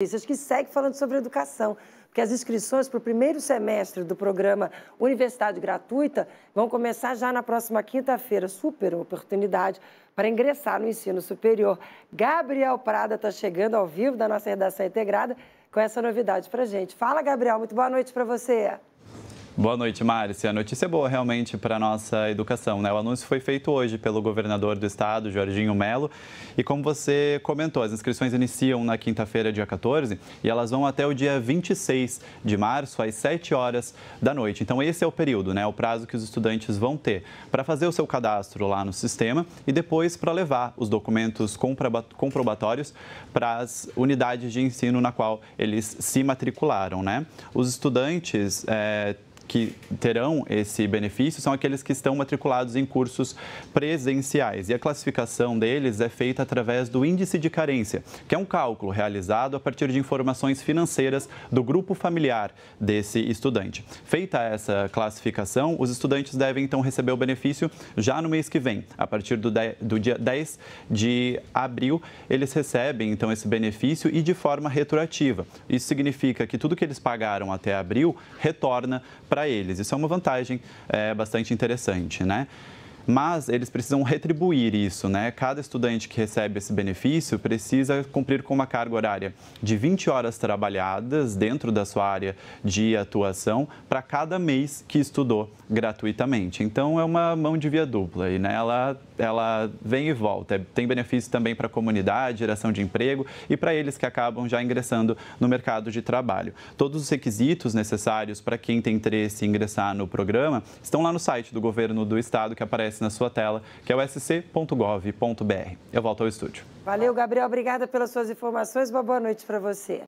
notícias que segue falando sobre educação, porque as inscrições para o primeiro semestre do programa Universidade Gratuita vão começar já na próxima quinta-feira. Super oportunidade para ingressar no ensino superior. Gabriel Prada está chegando ao vivo da nossa redação integrada com essa novidade para gente. Fala, Gabriel, muito boa noite para você. Boa noite, Márcia. A notícia é boa realmente para a nossa educação. Né? O anúncio foi feito hoje pelo governador do estado, Jorginho Melo. E como você comentou, as inscrições iniciam na quinta-feira, dia 14, e elas vão até o dia 26 de março, às 7 horas da noite. Então, esse é o período, né? o prazo que os estudantes vão ter para fazer o seu cadastro lá no sistema e depois para levar os documentos comprobatórios para as unidades de ensino na qual eles se matricularam. Né? Os estudantes. É, que terão esse benefício são aqueles que estão matriculados em cursos presenciais. E a classificação deles é feita através do índice de carência, que é um cálculo realizado a partir de informações financeiras do grupo familiar desse estudante. Feita essa classificação, os estudantes devem então receber o benefício já no mês que vem. A partir do, de, do dia 10 de abril, eles recebem então esse benefício e de forma retroativa. Isso significa que tudo que eles pagaram até abril retorna para para eles. Isso é uma vantagem é, bastante interessante, né? mas eles precisam retribuir isso, né? Cada estudante que recebe esse benefício precisa cumprir com uma carga horária de 20 horas trabalhadas dentro da sua área de atuação para cada mês que estudou gratuitamente. Então é uma mão de via dupla e né, ela, ela vem e volta. É, tem benefício também para a comunidade, geração de emprego e para eles que acabam já ingressando no mercado de trabalho. Todos os requisitos necessários para quem tem interesse em ingressar no programa estão lá no site do governo do estado que aparece aparece na sua tela, que é o sc.gov.br. Eu volto ao estúdio. Valeu, Gabriel. Obrigada pelas suas informações. Uma boa noite para você.